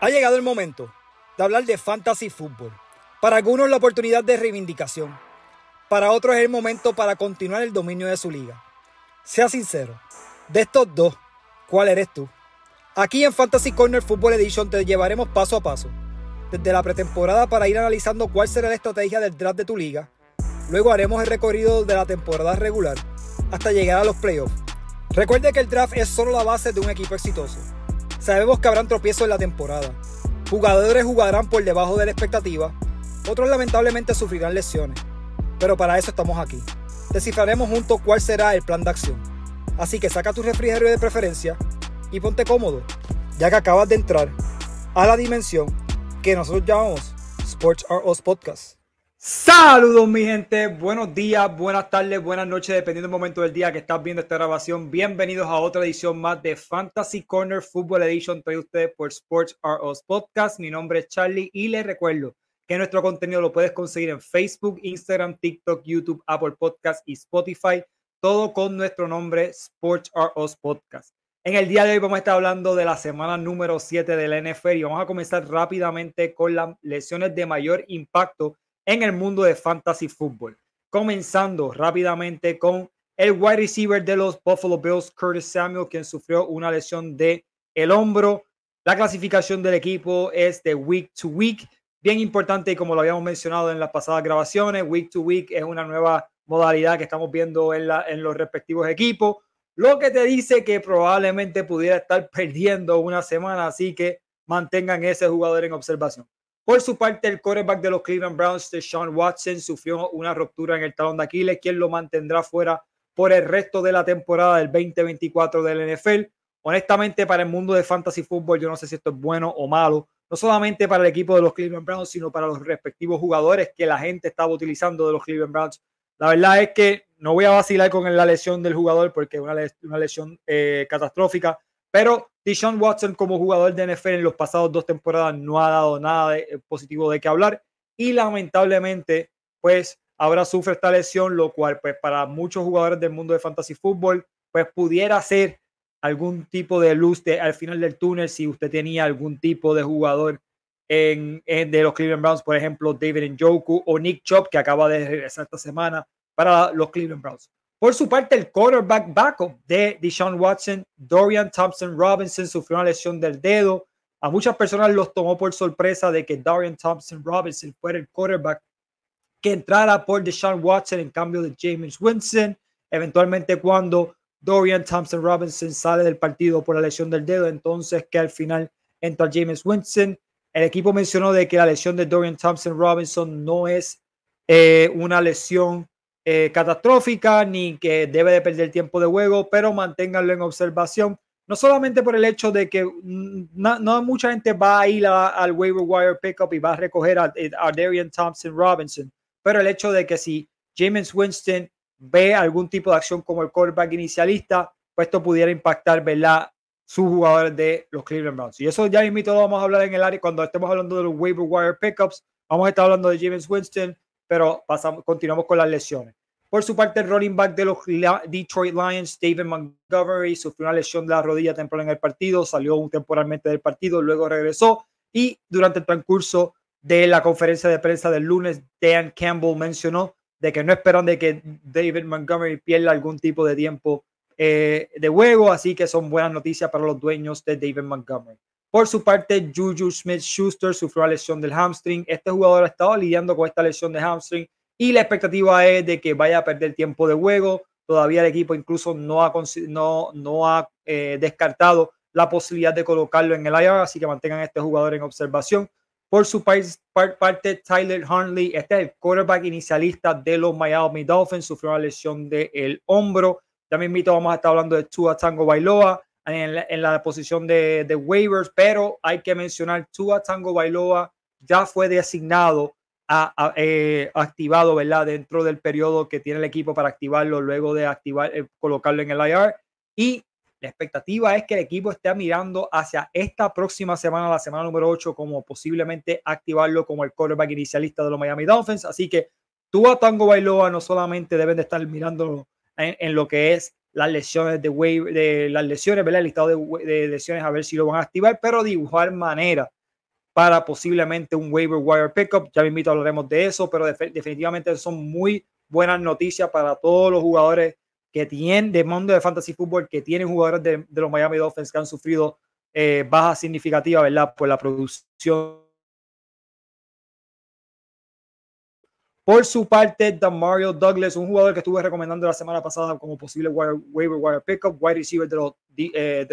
Ha llegado el momento de hablar de fantasy fútbol. Para algunos la oportunidad de reivindicación. Para otros es el momento para continuar el dominio de su liga. Sea sincero, de estos dos, ¿cuál eres tú? Aquí en Fantasy Corner Football Edition te llevaremos paso a paso, desde la pretemporada para ir analizando cuál será la estrategia del draft de tu liga. Luego haremos el recorrido de la temporada regular hasta llegar a los playoffs. Recuerde que el draft es solo la base de un equipo exitoso. Sabemos que habrán tropiezos en la temporada. Jugadores jugarán por debajo de la expectativa, otros lamentablemente sufrirán lesiones. Pero para eso estamos aquí. Descifraremos juntos cuál será el plan de acción. Así que saca tu refrigerio de preferencia y ponte cómodo, ya que acabas de entrar a la dimensión que nosotros llamamos Sports R Us Podcast. Saludos mi gente, buenos días, buenas tardes, buenas noches, dependiendo del momento del día que estás viendo esta grabación. Bienvenidos a otra edición más de Fantasy Corner Football Edition, traído ustedes por Sports R Us Podcast. Mi nombre es Charlie y les recuerdo que nuestro contenido lo puedes conseguir en Facebook, Instagram, TikTok, YouTube, Apple Podcast y Spotify, todo con nuestro nombre Sports R Us Podcast. En el día de hoy vamos a estar hablando de la semana número 7 del NFL y vamos a comenzar rápidamente con las lesiones de mayor impacto en el mundo de fantasy fútbol. Comenzando rápidamente con el wide receiver de los Buffalo Bills, Curtis Samuel, quien sufrió una lesión de el hombro. La clasificación del equipo es de week to week. Bien importante, como lo habíamos mencionado en las pasadas grabaciones, week to week es una nueva modalidad que estamos viendo en, la, en los respectivos equipos, lo que te dice que probablemente pudiera estar perdiendo una semana, así que mantengan ese jugador en observación. Por su parte, el quarterback de los Cleveland Browns, Sean Watson, sufrió una ruptura en el talón de Aquiles, quien lo mantendrá fuera por el resto de la temporada del 2024 del NFL. Honestamente, para el mundo de fantasy fútbol, yo no sé si esto es bueno o malo, no solamente para el equipo de los Cleveland Browns, sino para los respectivos jugadores que la gente estaba utilizando de los Cleveland Browns. La verdad es que no voy a vacilar con la lesión del jugador porque es una, lesión eh, catastrófica, pero Tishon Watson como jugador de NFL en los pasados dos temporadas no ha dado nada eh, positivo de qué hablar y lamentablemente pues ahora sufre esta lesión, lo cual pues para muchos jugadores del mundo de fantasy fútbol pues pudiera ser algún tipo de luz al final del túnel si usted tenía algún tipo de jugador en, de los Cleveland Browns, por ejemplo, David Njoku o Nick Chop, que acaba de regresar esta semana para los Cleveland Browns. Por su parte, el quarterback backup de Deshaun Watson, Dorian Thompson Robinson, sufrió una lesión del dedo. A muchas personas los tomó por sorpresa de que Dorian Thompson Robinson fuera el quarterback que entrara por Deshaun Watson en cambio de James Winston. Eventualmente, cuando Dorian Thompson Robinson sale del partido por la lesión del dedo, entonces que al final entra James Winston. El equipo mencionó de que la lesión de Dorian Thompson Robinson no es eh, una lesión eh, catastrófica ni que debe de perder tiempo de juego, pero manténganlo en observación. No solamente por el hecho de que mm, no, mucha gente va a ir al waiver wire pickup y va a recoger eh, a, Darian Thompson Robinson, pero el hecho de que si James Winston ve algún tipo de acción como el quarterback inicialista, pues esto pudiera impactar, ¿verdad? Sus jugadores de los Cleveland Browns. Y eso ya invito, vamos a hablar en el área cuando estemos hablando de los waiver wire pickups. Vamos a estar hablando de James Winston, pero pasamos, continuamos con las lesiones. Por su parte, el running back de los Detroit Lions, David Montgomery, sufrió una lesión de la rodilla temporal en el partido, salió temporalmente del partido, luego regresó y durante el transcurso de la conferencia de prensa del lunes, Dan Campbell mencionó de que no esperan de que David Montgomery pierda algún tipo de tiempo eh, de juego, así que son buenas noticias para los dueños de David Montgomery. Por su parte, Juju Smith Schuster sufrió una lesión del hamstring. Este jugador ha estado lidiando con esta lesión de hamstring y la expectativa es de que vaya a perder tiempo de juego. Todavía el equipo incluso no ha, no, no ha eh, descartado la posibilidad de colocarlo en el IR, así que mantengan a este jugador en observación. Por su parte, Tyler Hartley, este es el quarterback inicialista de los Miami Dolphins, sufrió una lesión del el hombro. También invito, vamos a estar hablando de Tua Tango Bailoa en la, posición de, de, waivers, pero hay que mencionar Tua Tango Bailoa ya fue designado ha, eh, activado, ¿verdad? Dentro del periodo que tiene el equipo para activarlo, luego de activar, eh, colocarlo en el IR. Y la expectativa es que el equipo esté mirando hacia esta próxima semana, la semana número 8, como posiblemente activarlo como el quarterback inicialista de los Miami Dolphins. Así que tú a Tango Bailoa no solamente deben de estar mirando en, lo que es las lesiones de, wave, de las lesiones, ¿verdad? El listado de, lesiones a ver si lo van a activar, pero dibujar manera para posiblemente un waiver wire pickup. Ya me invito, hablaremos de eso, pero definitivamente son muy buenas noticias para todos los jugadores que tienen de mundo de fantasy fútbol, que tienen jugadores de, los Miami Dolphins que han sufrido eh, bajas significativas, ¿verdad? Por la producción. Por su parte, Damario Douglas, un jugador que estuve recomendando la semana pasada como posible waiver wire pickup, wide receiver de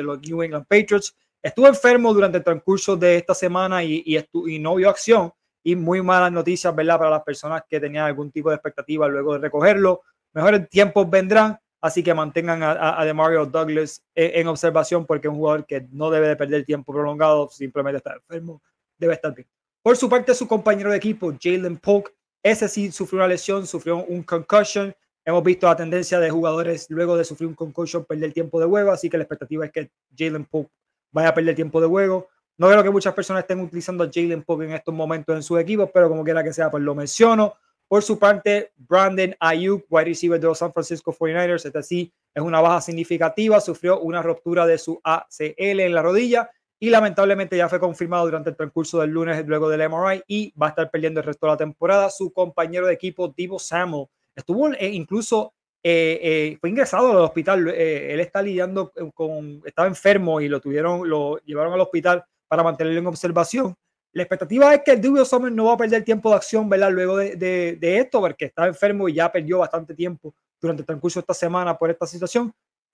los eh, New England Patriots estuvo enfermo durante el transcurso de esta semana y, y no vio acción. Y muy malas noticias, ¿verdad? Para las personas que tenían algún tipo de expectativa luego de recogerlo. Mejores tiempos vendrán, así que mantengan a, a DeMario Douglas en, observación porque es un jugador que no debe de perder tiempo prolongado, simplemente está enfermo, debe estar bien. Por su parte, su compañero de equipo, Jalen Polk, ese sí sufrió una lesión, sufrió un concussion. Hemos visto la tendencia de jugadores luego de sufrir un concussion perder tiempo de juego, así que la expectativa es que Jalen Polk vaya a perder tiempo de juego. No creo que muchas personas estén utilizando a Jalen Pope en estos momentos en sus equipos, pero como quiera que sea, pues lo menciono. Por su parte, Brandon Ayuk, wide receiver de los San Francisco 49ers, este sí es una baja significativa, sufrió una ruptura de su ACL en la rodilla y lamentablemente ya fue confirmado durante el transcurso del lunes luego del MRI y va a estar perdiendo el resto de la temporada. Su compañero de equipo, Divo Samuel, estuvo eh, incluso eh, eh, fue ingresado al hospital. Eh, él está lidiando con, estaba enfermo y lo tuvieron, lo llevaron al hospital para mantenerlo en observación. La expectativa es que el Divo Summer no va a perder tiempo de acción, ¿verdad? Luego de, esto, porque está enfermo y ya perdió bastante tiempo durante el transcurso de esta semana por esta situación.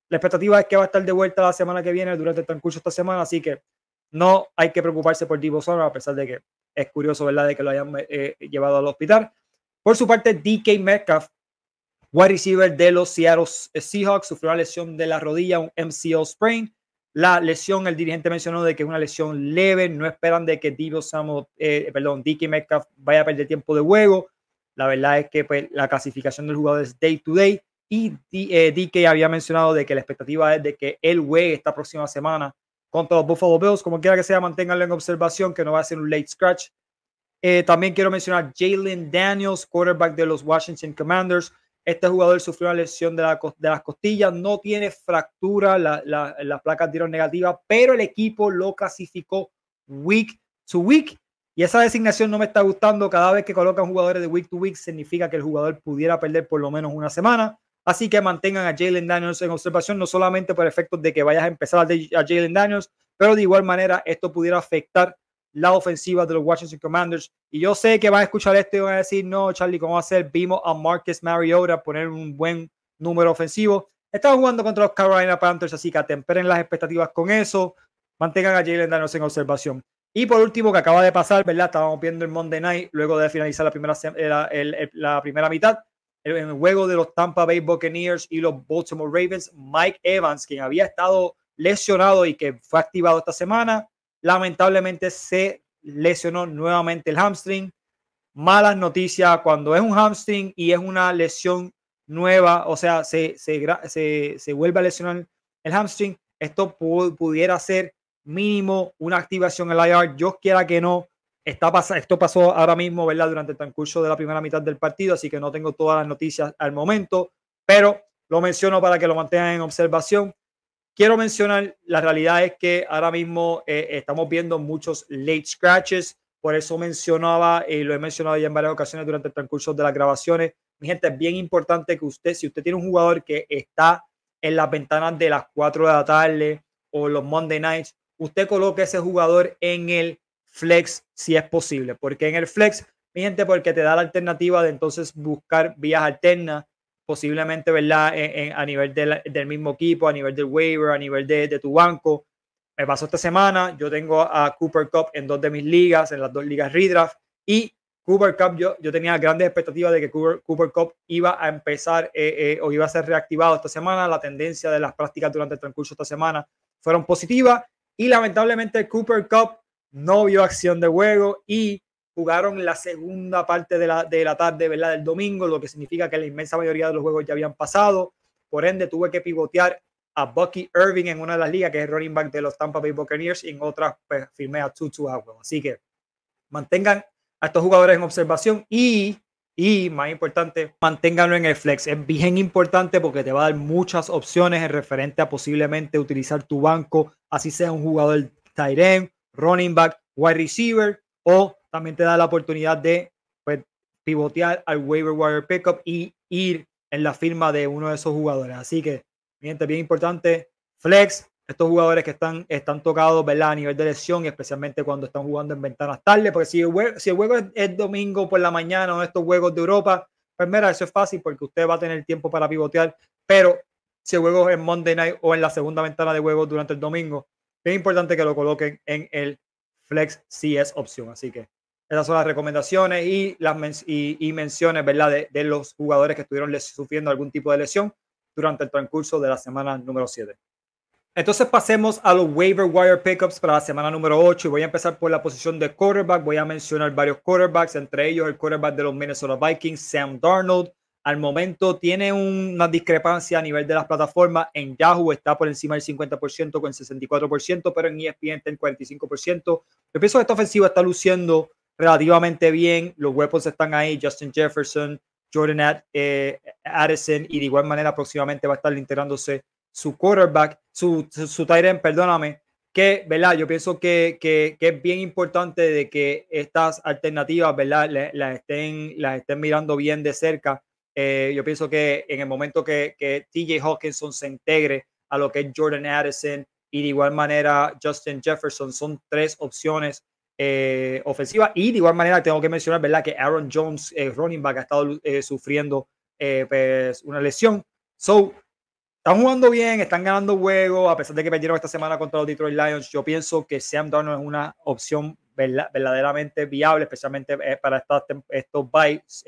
La expectativa es que va a estar de vuelta la semana que viene durante el transcurso de esta semana, así que no hay que preocuparse por Divo Summer, a pesar de que es curioso, ¿verdad?, de que lo hayan llevado al hospital. Por su parte, DK Metcalf wide receiver de los Seattle Seahawks, sufrió la lesión de la rodilla, un MCL sprain. La lesión, el dirigente mencionó de que es una lesión leve, no esperan de que Divo eh, perdón, Dicky Metcalf vaya a perder tiempo de juego. La verdad es que pues, la clasificación del jugador es day to day y DK eh, había mencionado de que la expectativa es de que él juegue esta próxima semana contra los Buffalo Bills, como quiera que sea, manténganlo en observación, que no va a ser un late scratch. Eh, también quiero mencionar Jalen Daniels, quarterback de los Washington Commanders, este jugador sufrió una lesión de, las costillas, no tiene fractura, las placas dieron negativas, pero el equipo lo clasificó week to week. Y esa designación no me está gustando. Cada vez que colocan jugadores de week to week significa que el jugador pudiera perder por lo menos una semana. Así que mantengan a Jalen Daniels en observación, no solamente por efectos de que vayas a empezar a Jalen Daniels, pero de igual manera esto pudiera afectar la ofensiva de los Washington Commanders. Y yo sé que van a escuchar esto y van a decir, no, Charlie, ¿cómo va a ser? Vimos a Marcus Mariota poner un buen número ofensivo. Están jugando contra los Carolina Panthers, así que atemperen las expectativas con eso. Mantengan a Jalen Daniels en observación. Y por último, que acaba de pasar, ¿verdad? Estábamos viendo el Monday Night, luego de finalizar la primera, la, primera mitad, en el juego de los Tampa Bay Buccaneers y los Baltimore Ravens, Mike Evans, quien había estado lesionado y que fue activado esta semana, lamentablemente se lesionó nuevamente el hamstring. Malas noticias cuando es un hamstring y es una lesión nueva, o sea, se, se, vuelve a lesionar el hamstring, esto pudiera ser mínimo una activación en el IR. Yo quiera que no, está esto pasó ahora mismo, ¿verdad? Durante el transcurso de la primera mitad del partido, así que no tengo todas las noticias al momento, pero lo menciono para que lo mantengan en observación. Quiero mencionar, la realidad es que ahora mismo eh, estamos viendo muchos late scratches, por eso mencionaba y lo he mencionado ya en varias ocasiones durante el transcurso de las grabaciones. Mi gente, es bien importante que usted, si usted tiene un jugador que está en las ventanas de las 4 de la tarde o los Monday nights, usted coloque ese jugador en el flex si es posible, porque en el flex, mi gente, porque te da la alternativa de entonces buscar vías alternas posiblemente, ¿verdad? a nivel del, mismo equipo, a nivel del waiver, a nivel de, tu banco. Me pasó esta semana, yo tengo a Cooper Cup en dos de mis ligas, en las dos ligas redraft, y Cooper Cup, yo, yo tenía grandes expectativas de que Cooper, Cup iba a empezar eh, eh, o iba a ser reactivado esta semana. La tendencia de las prácticas durante el transcurso esta semana fueron positivas y lamentablemente Cooper Cup no vio acción de juego y jugaron la segunda parte de la, de la tarde, ¿verdad? Del domingo, lo que significa que la inmensa mayoría de los juegos ya habían pasado. Por ende, tuve que pivotear a Bucky Irving en una de las ligas, que es el running back de los Tampa Bay Buccaneers, y en otras, pues, firmé a Tutu Así que mantengan a estos jugadores en observación y, y más importante, manténganlo en el flex. Es bien importante porque te va a dar muchas opciones en referente a posiblemente utilizar tu banco, así sea un jugador tight end, running back, wide receiver o también te da la oportunidad de pues, pivotear al waiver wire pickup y ir en la firma de uno de esos jugadores. Así que, miente, bien importante, flex, estos jugadores que están, están tocados ¿verdad? a nivel de lesión, especialmente cuando están jugando en ventanas tarde, porque si el juego, si el juego es, domingo por la mañana o estos juegos de Europa, pues mira, eso es fácil porque usted va a tener tiempo para pivotear, pero si el juego es en Monday Night o en la segunda ventana de juego durante el domingo, es importante que lo coloquen en el flex si es opción. Así que esas son las recomendaciones y las y, menciones ¿verdad? De, los jugadores que estuvieron sufriendo algún tipo de lesión durante el transcurso de la semana número 7. Entonces pasemos a los waiver wire pickups para la semana número 8 y voy a empezar por la posición de quarterback. Voy a mencionar varios quarterbacks, entre ellos el quarterback de los Minnesota Vikings, Sam Darnold. Al momento tiene una discrepancia a nivel de las plataformas. En Yahoo está por encima del 50% con el 64%, pero en ESPN está en 45%. El pienso que esta ofensiva está luciendo relativamente bien. Los weapons están ahí, Justin Jefferson, Jordan eh, Addison, y de igual manera próximamente va a estar integrándose su quarterback, su, su, perdóname, que, ¿verdad? Yo pienso que, es bien importante de que estas alternativas, ¿verdad? Las estén, estén mirando bien de cerca. Eh, yo pienso que en el momento que, que TJ Hawkinson se integre a lo que es Jordan Addison y de igual manera Justin Jefferson, son tres opciones eh, ofensiva. Y de igual manera tengo que mencionar, ¿verdad? Que Aaron Jones, running back, ha estado eh, sufriendo eh, pues, una lesión. So, están jugando bien, están ganando juego, a pesar de que perdieron esta semana contra los Detroit Lions. Yo pienso que Sam Darnold es una opción verdaderamente viable, especialmente para estos buys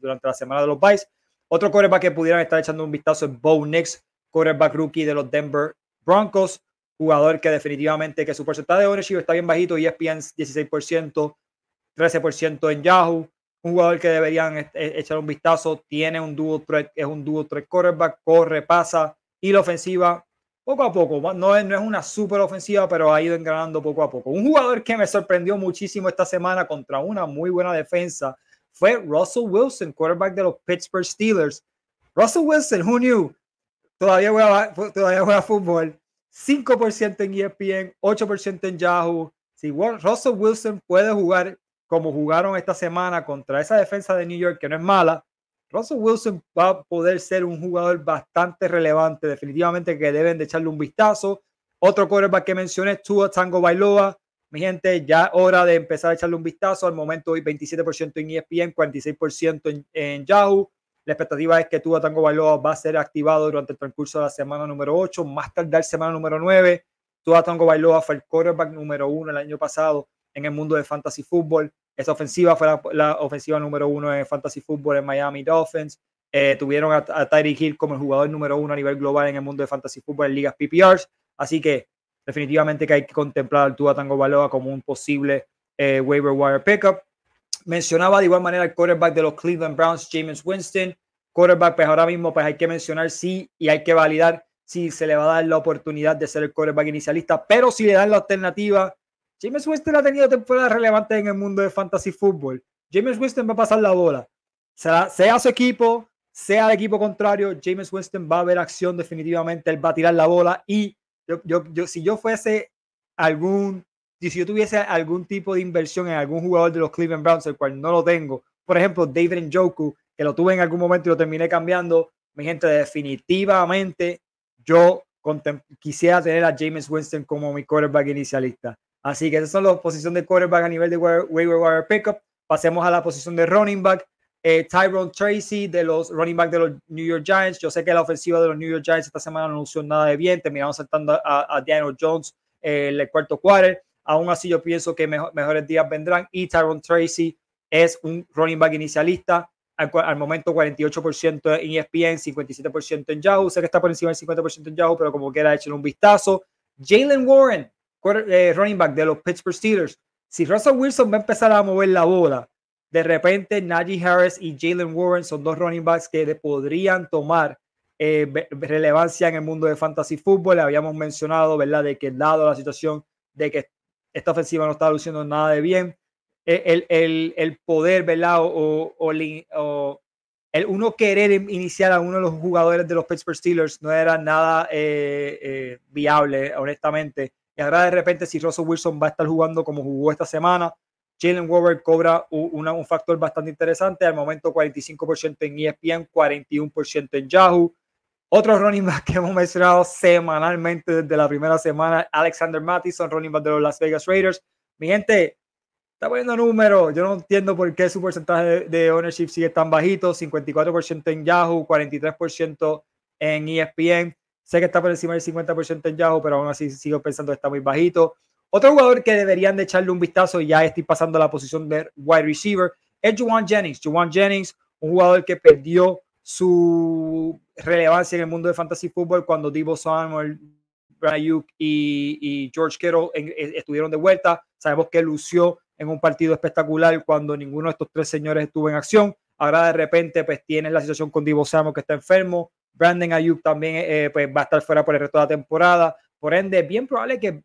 durante la semana de los buys. Otro coreback que pudieran estar echando un vistazo es Bo Nix, rookie de los Denver Broncos jugador que definitivamente que su porcentaje de ownership está bien bajito, y ESPN 16%, 13% en Yahoo, un jugador que deberían e-, e-, echar un vistazo, tiene un dual threat, es un dúo threat quarterback, corre, pasa, y la ofensiva poco a poco, no es, no es una super ofensiva, pero ha ido engranando poco a poco. Un jugador que me sorprendió muchísimo esta semana contra una muy buena defensa fue Russell Wilson, quarterback de los Pittsburgh Steelers. Russell Wilson, who knew, todavía todavía juega fútbol 5% en ESPN, 8% en Yahoo. Si Russell Wilson puede jugar como jugaron esta semana contra esa defensa de New York, que no es mala, Russell Wilson va a poder ser un jugador bastante relevante, definitivamente que deben de echarle un vistazo. Otro quarterback que mencioné, Tua Tango Bailoa. Mi gente, ya hora de empezar a echarle un vistazo. Al momento hoy 27% en ESPN, 46% en, en Yahoo. La expectativa es que Tua Tango Bailoa va a ser activado durante el transcurso de la semana número 8, más tarde la semana número 9. Tua Tango Bailoa fue el quarterback número 1 el año pasado en el mundo de fantasy fútbol. Esa ofensiva fue la, ofensiva número 1 en fantasy fútbol en Miami Dolphins. Eh, tuvieron a, Tyree Tyreek Hill como el jugador número 1 a nivel global en el mundo de fantasy fútbol en ligas PPRs. Así que definitivamente que hay que contemplar al Tua Tango Bailoa como un posible eh, waiver wire pickup. Mencionaba de igual manera el quarterback de los Cleveland Browns, James Winston. Quarterback, pues ahora mismo pues hay que mencionar sí y hay que validar si se le va a dar la oportunidad de ser el quarterback inicialista, pero si le dan la alternativa, James Winston ha tenido temporadas relevantes en el mundo de fantasy fútbol. James Winston va a pasar la bola. Sea, sea su equipo, sea el equipo contrario, James Winston va a ver acción definitivamente, él va a tirar la bola y yo, yo, yo, si yo fuese algún y si yo tuviese algún tipo de inversión en algún jugador de los Cleveland Browns, el cual no lo tengo, por ejemplo, David Njoku, que lo tuve en algún momento y lo terminé cambiando, mi gente, definitivamente yo quisiera tener a James Winston como mi quarterback inicialista. Así que esas son las posiciones de quarterback a nivel de waiver wire, pickup. Pasemos a la posición de running back. Eh, Tyrone Tracy de los running back de los New York Giants. Yo sé que la ofensiva de los New York Giants esta semana no lució nada de bien. Terminamos saltando a, a Daniel Jones eh, en el cuarto quarter. Aún así, yo pienso que mejores días vendrán. Y Tyron Tracy es un running back inicialista. Al, momento 48% en ESPN, 57% en Yahoo. Sé que está por encima del 50% en Yahoo, pero como hecho en un vistazo. Jalen Warren, eh, running back de los Pittsburgh Steelers. Si Russell Wilson va a empezar a mover la bola, de repente Najee Harris y Jalen Warren son dos running backs que podrían tomar eh, relevancia en el mundo de fantasy fútbol. habíamos mencionado, ¿verdad?, de que dado la situación de que esta ofensiva no estaba luciendo nada de bien. E, el, el, el poder, ¿verdad? O, el uno querer iniciar a uno de los jugadores de los Pittsburgh Steelers no era nada eh, eh, viable, honestamente. Y ahora de repente, si Russell Wilson va a estar jugando como jugó esta semana, Jalen Warburg cobra una, un factor bastante interesante. Al momento, 45% en ESPN, 41% en Yahoo. Otro running back que hemos mencionado semanalmente desde la primera semana, Alexander Mattison, running back de los Las Vegas Raiders. Mi gente, está poniendo números. Yo no entiendo por qué su porcentaje de ownership sigue tan bajito. 54% en Yahoo, 43% en ESPN. Sé que está por encima del 50% en Yahoo, pero aún así sigo pensando que está muy bajito. Otro jugador que deberían de echarle un vistazo, ya estoy pasando a la posición de wide receiver, es Juwan Jennings. Juwan Jennings, un jugador que perdió su relevancia en el mundo de fantasy fútbol cuando Divo Samuel, Brandon Ayuk y, George Kittle eh, estuvieron de vuelta. Sabemos que lució en un partido espectacular cuando ninguno de estos tres señores estuvo en acción. Ahora de repente pues tiene la situación con Divo Samuel que está enfermo. Brandon Ayuk también eh, eh, pues, va a estar fuera por el resto de la temporada. Por ende, es bien probable que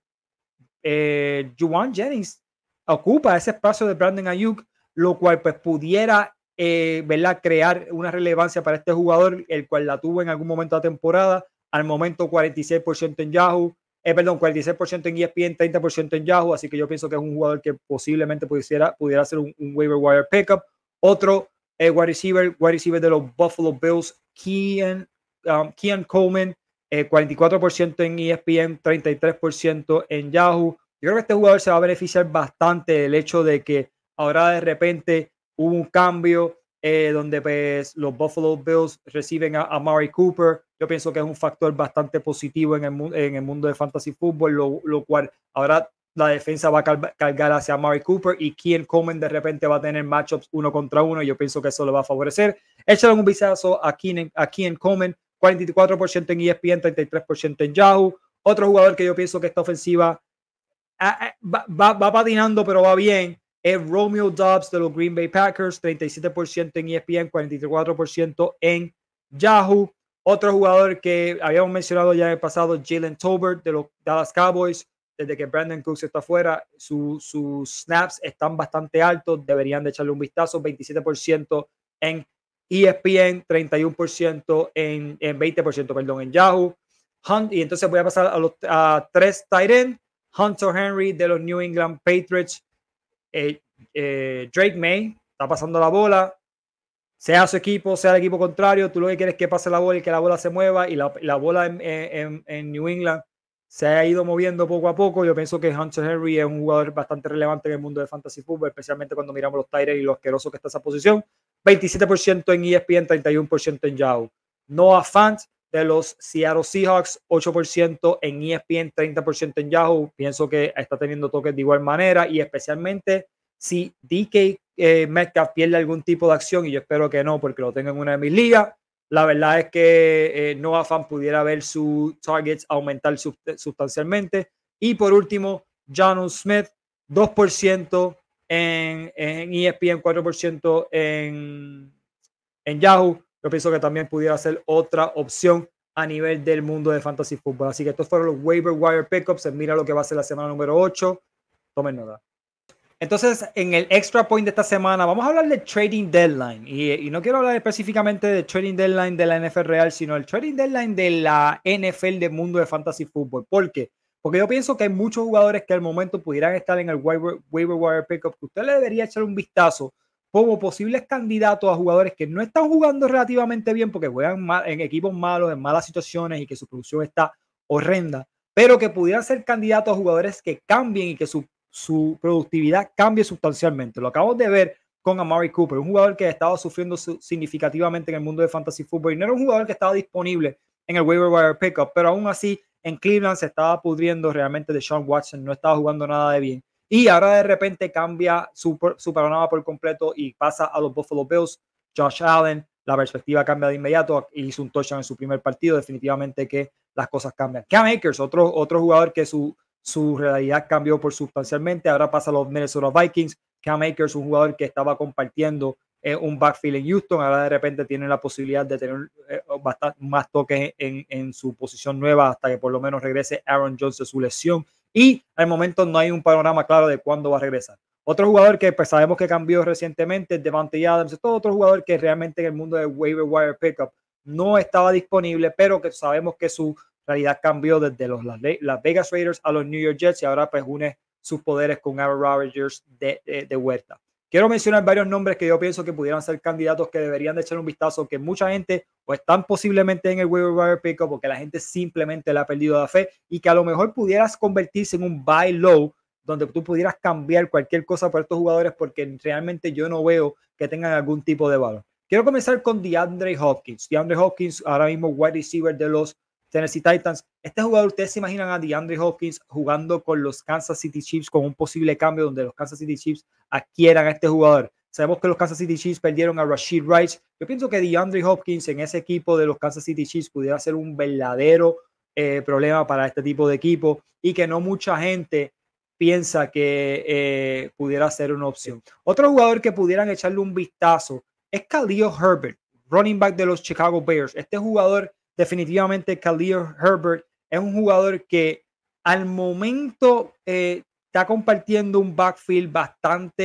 eh, Juwan Jennings ocupa ese espacio de Brandon Ayuk, lo cual pues pudiera eh, ¿verdad? crear una relevancia para este jugador, el cual la tuvo en algún momento de la temporada. Al momento 46% en Yahoo, eh, perdón, 46% en ESPN, 30% en Yahoo, así que yo pienso que es un jugador que posiblemente pudiera, pudiera ser un, waiver wire pickup. Otro eh, wide receiver, wide receiver de los Buffalo Bills, Kian, um, Kian Coleman, 44% eh, en e ESPN, 33% en Yahoo. Yo creo que este jugador se va a beneficiar bastante del hecho de que ahora de repente hubo un cambio eh, donde pues, los Buffalo Bills reciben a, a, Cooper. Yo pienso que es un factor bastante positivo en el, en el mundo de fantasy fútbol, lo, cual ahora la defensa va a cargar hacia Murray Cooper y quien Comen de repente va a tener matchups uno contra uno. yo pienso que eso le va a favorecer. Échale un vistazo a quien a Comen, 44% en e ESPN, 33% en Yahoo. Otro jugador que yo pienso que esta ofensiva ah, eh, va patinando, pero va bien es Romeo Dobbs de los Green Bay Packers, 37% en ESPN, 44% en Yahoo. Otro jugador que habíamos mencionado ya en el pasado, Jalen Tolbert de los Dallas Cowboys, desde que Brandon Cooks está fuera, sus snaps están bastante altos, deberían de echarle un vistazo, 27% en ESPN, 31% en, 20%, perdón, en Yahoo. Hunt, y entonces voy a pasar a los tres tight Hunter Henry de los New England Patriots, eh, eh, Drake May está pasando la bola, sea su equipo, sea el equipo contrario, tú lo que quieres es que pase la bola y que la bola se mueva y la, bola en, New England se ha ido moviendo poco a poco. Yo pienso que Hunter Henry es un jugador bastante relevante en el mundo de fantasy football, especialmente cuando miramos los Tigers y lo asqueroso que está esa posición. 27% en ESPN, 31% en Yahoo. Noah fans de los Seattle Seahawks, 8% en ESPN, 30% en Yahoo. Pienso que está teniendo toques de igual manera y especialmente si DK eh, Metcalf pierde algún tipo de acción, y yo espero que no, porque lo tengo en una de mis ligas. La verdad es que no eh, Noah pudiera ver sus targets aumentar sustancialmente. Y por último, John Smith, 2% en, en ESPN, 4% en Yahoo yo pienso que también pudiera ser otra opción a nivel del mundo de fantasy fútbol. Así que estos fueron los waiver wire pickups. Mira lo que va a ser la semana número 8. Tomen nota. Entonces, en el extra point de esta semana, vamos a hablar de trading deadline. Y, no quiero hablar específicamente de trading deadline de la NFL real, sino el trading deadline de la NFL del mundo de fantasy fútbol. ¿Por qué? Porque yo pienso que hay muchos jugadores que al momento pudieran estar en el waiver, waiver wire pickup, usted le debería echar un vistazo como posibles candidatos a jugadores que no están jugando relativamente bien porque juegan en equipos malos, en malas situaciones y que su producción está horrenda, pero que pudieran ser candidatos a jugadores que cambien y que su, su productividad cambie sustancialmente. Lo acabamos de ver con Amari Cooper, un jugador que estaba sufriendo significativamente en el mundo de fantasy football y no era un jugador que estaba disponible en el waiver wire pickup, pero aún así en Cleveland se estaba pudriendo realmente de Sean Watson, no estaba jugando nada de bien. Y ahora de repente cambia su, su panorama por completo y pasa a los Buffalo Bills. Josh Allen, la perspectiva cambia de inmediato. Hizo un touchdown en su primer partido. Definitivamente que las cosas cambian. Cam Akers, otro, otro jugador que su, su realidad cambió por sustancialmente. Ahora pasa a los Minnesota Vikings. Cam Akers, un jugador que estaba compartiendo eh, un backfield en Houston, ahora de repente tiene la posibilidad de tener eh, más toques en, en, su posición nueva hasta que por lo menos regrese Aaron Jones de su lesión y al momento no hay un panorama claro de cuándo va a regresar. Otro jugador que pues, sabemos que cambió recientemente es Devante Adams, es todo otro jugador que realmente en el mundo de waiver wire pickup no estaba disponible, pero que sabemos que su realidad cambió desde los Las Vegas Raiders a los New York Jets y ahora pues une sus poderes con Aaron Rodgers de, de, de vuelta. Quiero mencionar varios nombres que yo pienso que pudieran ser candidatos que deberían de echar un vistazo, que mucha gente o están posiblemente en el waiver wire pickup porque la gente simplemente le ha perdido la fe y que a lo mejor pudieras convertirse en un buy low donde tú pudieras cambiar cualquier cosa para estos jugadores porque realmente yo no veo que tengan algún tipo de valor. Quiero comenzar con DeAndre Hopkins. DeAndre Hopkins, ahora mismo wide receiver de los Tennessee Titans. Este jugador, ustedes se imaginan a DeAndre Hopkins jugando con los Kansas City Chiefs con un posible cambio donde los Kansas City Chiefs adquieran a este jugador. Sabemos que los Kansas City Chiefs perdieron a Rashid Rice. Yo pienso que DeAndre Hopkins en ese equipo de los Kansas City Chiefs pudiera ser un verdadero eh, problema para este tipo de equipo y que no mucha gente piensa que eh, pudiera ser una opción. Otro jugador que pudieran echarle un vistazo es Khalil Herbert, running back de los Chicago Bears. Este jugador definitivamente Khalil Herbert es un jugador que al momento eh, está compartiendo un backfield bastante,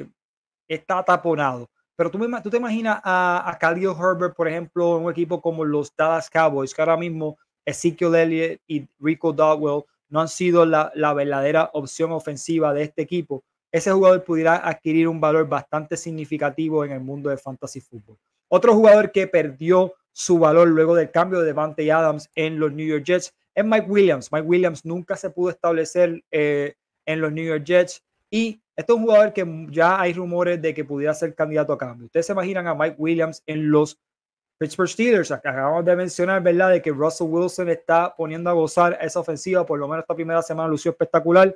eh, está taponado. Pero tú, tú te imaginas a, a, Khalil Herbert, por ejemplo, en un equipo como los Dallas Cowboys, que ahora mismo Ezekiel Elliott y Rico Dowell no han sido la, la verdadera opción ofensiva de este equipo. Ese jugador pudiera adquirir un valor bastante significativo en el mundo de fantasy fútbol. Otro jugador que perdió su valor luego del cambio de Devante Adams en los New York Jets es Mike Williams. Mike Williams nunca se pudo establecer eh, en los New York Jets y este es un jugador que ya hay rumores de que pudiera ser candidato a cambio. Ustedes se imaginan a Mike Williams en los Pittsburgh Steelers. Acabamos de mencionar, ¿verdad?, de que Russell Wilson está poniendo a gozar esa ofensiva, por lo menos esta primera semana lució espectacular.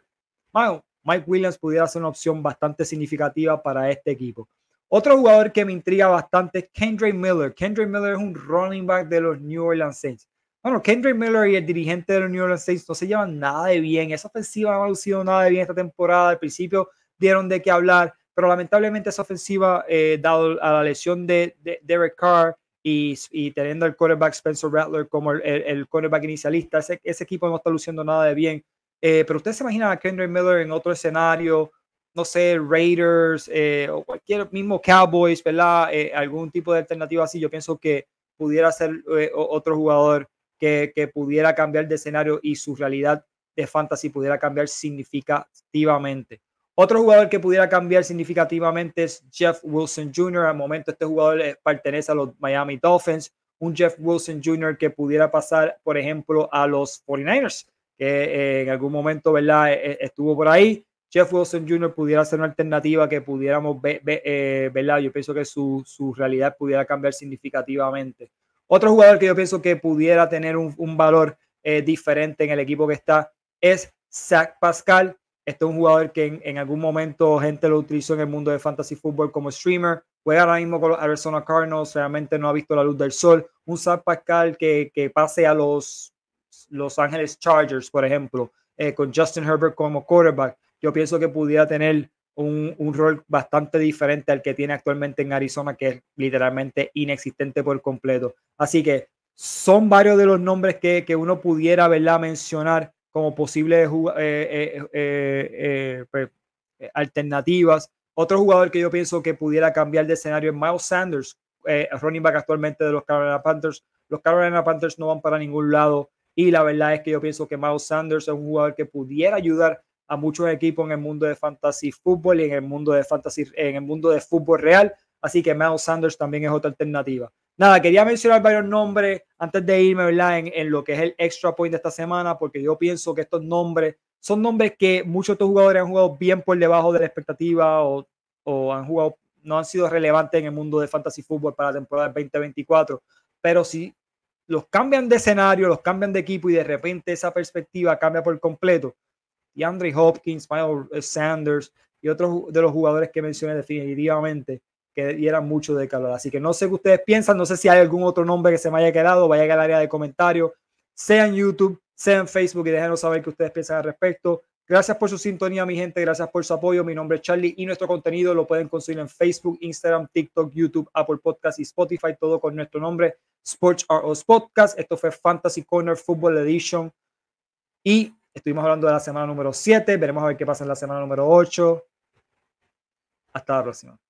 Mike Williams pudiera ser una opción bastante significativa para este equipo. Otro jugador que me intriga bastante es Miller. Kendrick Miller es un running back de los New Orleans Saints. Bueno, Kendrick Miller y el dirigente de los New Orleans Saints no se llevan nada de bien. Esa ofensiva no ha lucido nada de bien esta temporada. Al principio dieron de qué hablar, pero lamentablemente esa ofensiva, eh, dado a la lesión de, Derek Carr y, teniendo al quarterback Spencer Rattler como el, el, quarterback inicialista, ese, equipo no está luciendo nada de bien. Eh, pero ustedes se imaginan a Kendra Miller en otro escenario, no sé, Raiders eh, o cualquier mismo Cowboys, ¿verdad? Eh, algún tipo de alternativa así, yo pienso que pudiera ser eh, otro jugador que, que, pudiera cambiar de escenario y su realidad de fantasy pudiera cambiar significativamente. Otro jugador que pudiera cambiar significativamente es Jeff Wilson Jr. Al momento este jugador pertenece a los Miami Dolphins. Un Jeff Wilson Jr. que pudiera pasar, por ejemplo, a los 49ers, que en algún momento, ¿verdad? E, e, estuvo por ahí. Jeff Wilson Jr. pudiera ser una alternativa que pudiéramos ver, eh, ¿verdad? Yo pienso que su, realidad pudiera cambiar significativamente. Otro jugador que yo pienso que pudiera tener un, valor eh, diferente en el equipo que está es Zach Pascal. Este es un jugador que en, algún momento gente lo utilizó en el mundo de fantasy fútbol como streamer. Juega ahora mismo con los Arizona Cardinals, realmente no ha visto la luz del sol. Un Zach Pascal que, pase a los Los Angeles Chargers, por ejemplo, eh, con Justin Herbert como quarterback yo pienso que pudiera tener un, un, rol bastante diferente al que tiene actualmente en Arizona, que es literalmente inexistente por completo. Así que son varios de los nombres que, que uno pudiera ¿verdad? mencionar como posibles eh, eh, eh, pues, alternativas. Otro jugador que yo pienso que pudiera cambiar de escenario es Miles Sanders, running back actualmente de los Carolina Panthers. Los Carolina Panthers no van para ningún lado y la verdad es que yo pienso que Miles Sanders es un jugador que pudiera ayudar a muchos equipos en el mundo de fantasy fútbol y en el mundo de fantasy, en el mundo de fútbol real. Así que Miles Sanders también es otra alternativa. Nada, quería mencionar varios nombres antes de irme, ¿verdad? En, en, lo que es el extra point de esta semana, porque yo pienso que estos nombres son nombres que muchos de estos jugadores han jugado bien por debajo de la expectativa o, o han jugado, no han sido relevantes en el mundo de fantasy fútbol para la temporada 2024. Pero si los cambian de escenario, los cambian de equipo y de repente esa perspectiva cambia por completo, y Andre Hopkins, Michael Sanders y otros de los jugadores que mencioné definitivamente que dieran mucho de calor. Así que no sé qué ustedes piensan, no sé si hay algún otro nombre que se me haya quedado, vaya al área de comentarios, sea en YouTube, sea en Facebook y déjenos saber qué ustedes piensan al respecto. Gracias por su sintonía, mi gente. Gracias por su apoyo. Mi nombre es Charlie y nuestro contenido lo pueden conseguir en Facebook, Instagram, TikTok, YouTube, Apple Podcasts y Spotify. Todo con nuestro nombre, Sports ROs Podcast. Esto fue Fantasy Corner Football Edition. Y Estuvimos hablando de la semana número 7. Veremos a ver qué pasa en la semana número 8. Hasta la próxima.